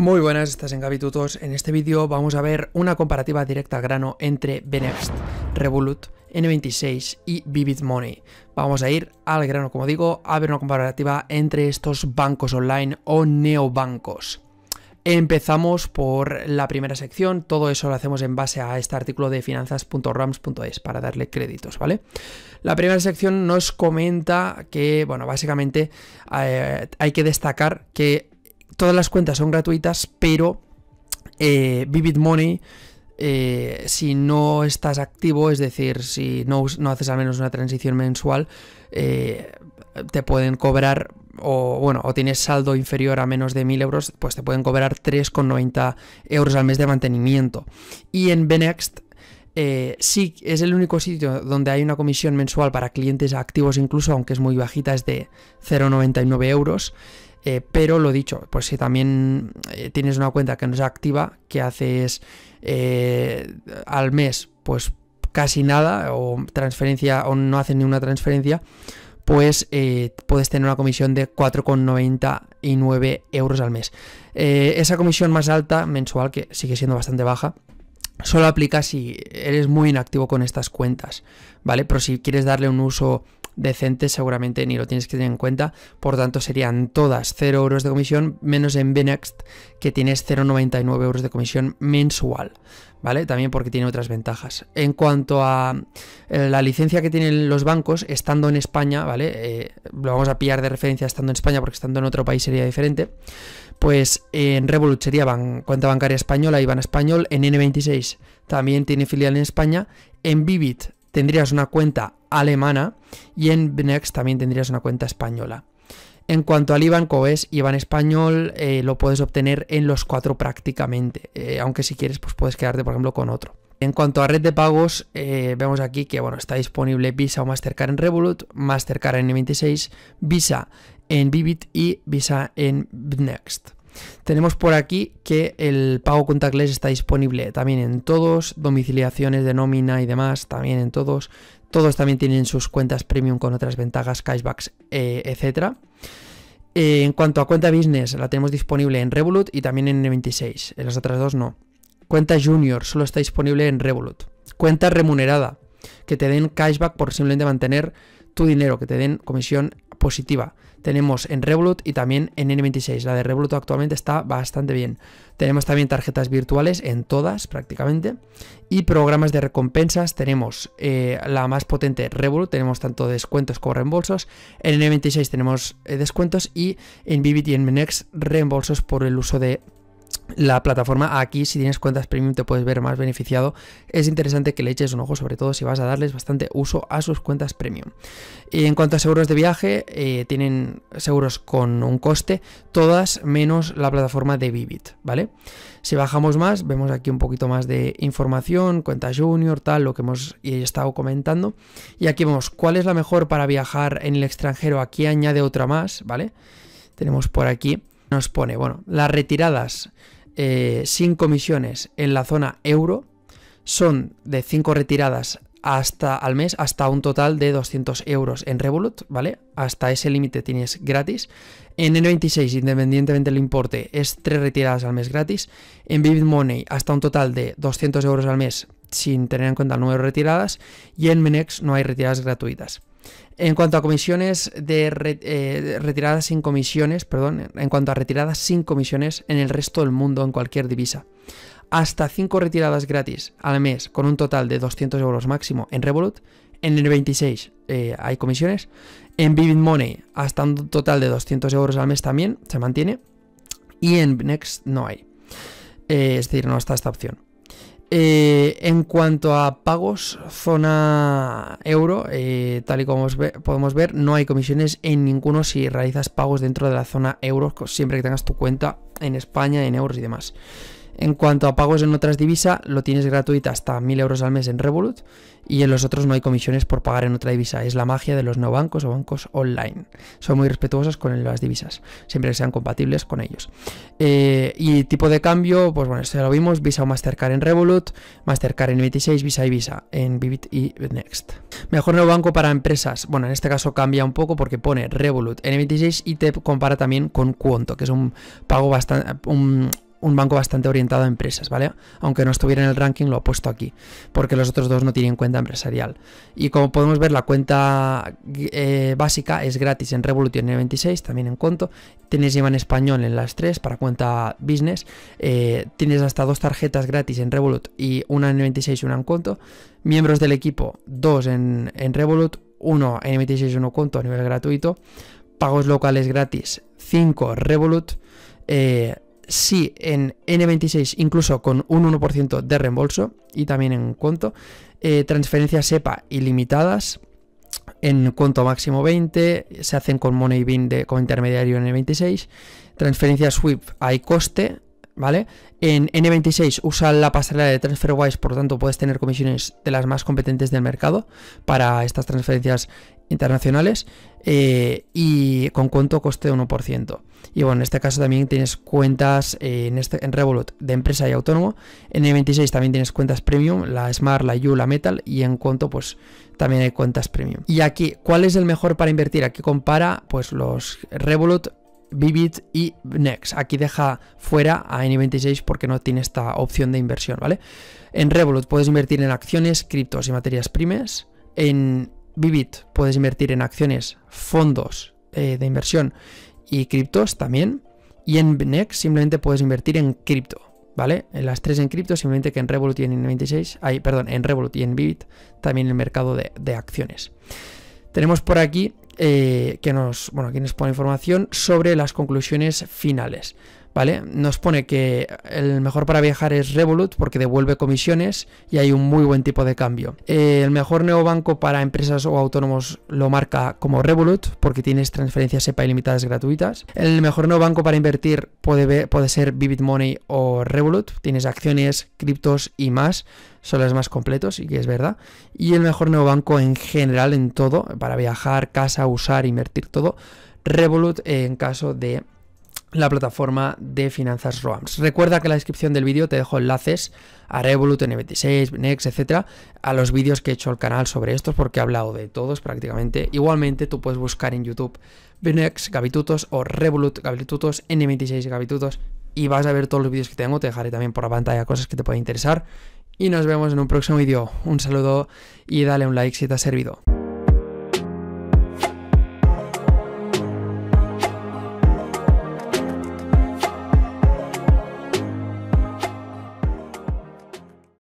Muy buenas, estás en Gabitutos. En este vídeo vamos a ver una comparativa directa al grano entre Benext, Revolut, N26 y Vivid Money. Vamos a ir al grano, como digo, a ver una comparativa entre estos bancos online o neobancos. Empezamos por la primera sección, todo eso lo hacemos en base a este artículo de finanzas.rams.es para darle créditos, ¿vale? La primera sección nos comenta que, bueno, básicamente eh, hay que destacar que todas las cuentas son gratuitas, pero eh, Vivid Money, eh, si no estás activo, es decir, si no, no haces al menos una transición mensual, eh, te pueden cobrar, o bueno, o tienes saldo inferior a menos de 1000 euros, pues te pueden cobrar 3,90 euros al mes de mantenimiento. Y en Benext sí, es el único sitio donde hay una comisión mensual para clientes activos incluso, aunque es muy bajita, es de 0,99 euros. Eh, pero lo dicho, pues si también eh, tienes una cuenta que no es activa, que haces eh, al mes, pues casi nada, o transferencia, o no haces ninguna transferencia, pues puedes tener una comisión de 4,99 euros al mes. esa comisión más alta, mensual, que sigue siendo bastante baja, solo aplica si eres muy inactivo con estas cuentas, ¿vale? Pero si quieres darle un uso decente, seguramente ni lo tienes que tener en cuenta. Por tanto, serían todas 0 euros de comisión, menos en Benext, que tienes 0,99 euros de comisión mensual. ¿Vale? También porque tiene otras ventajas. En cuanto a eh, la licencia que tienen los bancos, estando en España, ¿vale? Eh, lo vamos a pillar de referencia estando en España, porque estando en otro país sería diferente. Pues en Revolut sería cuenta bancaria española, IBAN español, en N26 también tiene filial en España, en Vivid tendrías una cuenta alemana y en Bnex también tendrías una cuenta española. En cuanto al IBAN es IBAN español eh, lo puedes obtener en los cuatro prácticamente, eh, aunque si quieres pues puedes quedarte por ejemplo con otro. En cuanto a red de pagos, eh, vemos aquí que bueno, está disponible Visa o Mastercard en Revolut, Mastercard en N26, Visa en Vivid y Visa en Next. Tenemos por aquí que el pago cuenta contactless está disponible también en todos, domiciliaciones de nómina y demás, también en todos. Todos también tienen sus cuentas premium con otras ventajas, cashbacks, eh, etc. Eh, en cuanto a cuenta business, la tenemos disponible en Revolut y también en N26. En las otras dos no. Cuenta junior solo está disponible en Revolut. Cuenta remunerada, que te den cashback por simplemente mantener tu dinero, que te den comisión positiva. Tenemos en Revolut y también en N26. La de Revolut actualmente está bastante bien. Tenemos también tarjetas virtuales en todas prácticamente. Y programas de recompensas. Tenemos eh, la más potente Revolut. Tenemos tanto descuentos como reembolsos. En N26 tenemos eh, descuentos y en Vivid y en Menex reembolsos por el uso de la plataforma aquí, si tienes cuentas premium, te puedes ver más beneficiado. Es interesante que le eches un ojo, sobre todo si vas a darles bastante uso a sus cuentas premium. Y en cuanto a seguros de viaje, eh, tienen seguros con un coste, todas menos la plataforma de Vivid, ¿vale? Si bajamos más, vemos aquí un poquito más de información, cuenta junior, tal, lo que hemos estado comentando. Y aquí vemos cuál es la mejor para viajar en el extranjero. Aquí añade otra más, ¿vale? Tenemos por aquí, nos pone, bueno, las retiradas eh, sin comisiones en la zona euro son de 5 retiradas hasta al mes hasta un total de 200 euros en Revolut, ¿vale? Hasta ese límite tienes gratis. En N26, independientemente del importe, es 3 retiradas al mes gratis. En Vivid Money, hasta un total de 200 euros al mes sin tener en cuenta el retiradas. Y en Menex no hay retiradas gratuitas. En cuanto a comisiones eh, de retiradas sin comisiones, perdón, en cuanto a retiradas sin comisiones en el resto del mundo en cualquier divisa, hasta 5 retiradas gratis al mes con un total de 200 euros máximo en Revolut. En el 26 eh, hay comisiones. En Vivid Money hasta un total de 200 euros al mes también se mantiene. Y en Next no hay. Eh, es decir, no está esta opción. Eh, en cuanto a pagos, zona euro, eh, tal y como podemos ver, no hay comisiones en ninguno si realizas pagos dentro de la zona euro, siempre que tengas tu cuenta en España, en euros y demás. En cuanto a pagos en otras divisas, lo tienes gratuito hasta 1.000 euros al mes en Revolut y en los otros no hay comisiones por pagar en otra divisa. Es la magia de los no bancos o bancos online. Son muy respetuosos con las divisas, siempre que sean compatibles con ellos. Eh, y tipo de cambio, pues bueno, esto ya lo vimos, Visa o Mastercard en Revolut, Mastercard en 26, Visa y Visa en Vivid y Next. Mejor nuevo banco para empresas. Bueno, en este caso cambia un poco porque pone Revolut en 26 y te compara también con Cuonto, que es un pago bastante un banco bastante orientado a empresas, ¿vale? Aunque no estuviera en el ranking, lo he puesto aquí, porque los otros dos no tienen cuenta empresarial. Y como podemos ver, la cuenta eh, básica es gratis en Revolut y en 26, también en Conto. Tienes lleva en español en las tres para cuenta business. Eh, tienes hasta dos tarjetas gratis en Revolut y una en 26 y una en Conto. Miembros del equipo, dos en, en Revolut, uno en 26 y uno Conto a nivel gratuito. Pagos locales gratis, 5 Revolut. Eh, sí en N26, incluso con un 1% de reembolso y también en cuanto. Eh, transferencias SEPA ilimitadas. En cuanto máximo 20, se hacen con Money Bin de, como intermediario en N26. Transferencias SWIFT hay coste, ¿vale? En N26 usa la pasarela de TransferWise, por lo tanto puedes tener comisiones de las más competentes del mercado para estas transferencias internacionales eh, y con cuento coste 1%. Y bueno, en este caso también tienes cuentas eh, este, en, Revolut de empresa y autónomo. En N26 también tienes cuentas premium, la Smart, la U, la Metal y en cuento pues también hay cuentas premium. Y aquí, ¿cuál es el mejor para invertir? Aquí compara pues los Revolut, Vivid y Nex. Aquí deja fuera a N26 porque no tiene esta opción de inversión, ¿vale? En Revolut puedes invertir en acciones, criptos y materias primas. En Vivid puedes invertir en acciones, fondos eh, de inversión y criptos también. Y en Next simplemente puedes invertir en cripto, ¿vale? En las tres en cripto, simplemente que en Revolut y en N26, perdón, en Revolut y en Vivid también el mercado de, de acciones. Tenemos por aquí eh, que nos, bueno, nos pone información sobre las conclusiones finales. ¿vale? Nos pone que el mejor para viajar es Revolut porque devuelve comisiones y hay un muy buen tipo de cambio. Eh, el mejor neobanco para empresas o autónomos lo marca como Revolut porque tienes transferencias SEPA ilimitadas gratuitas. El mejor neobanco para invertir puede, ser Vivid Money o Revolut. Tienes acciones, criptos y más son las más completos y que es verdad. Y el mejor neobanco en general en todo, para viajar, casa, usar, invertir todo, Revolut en caso de la plataforma de finanzas ROAMS. Recuerda que en la descripción del vídeo te dejo enlaces a Revolut, N26, Next, etcétera, a los vídeos que he hecho al canal sobre estos porque he hablado de todos prácticamente. Igualmente tú puedes buscar en YouTube Next Gavitutos o Revolut Gavitutos, N26 Gabitutos. y vas a ver todos los vídeos que tengo. Te dejaré también por la pantalla cosas que te pueden interesar y nos vemos en un próximo vídeo. Un saludo y dale un like si te ha servido.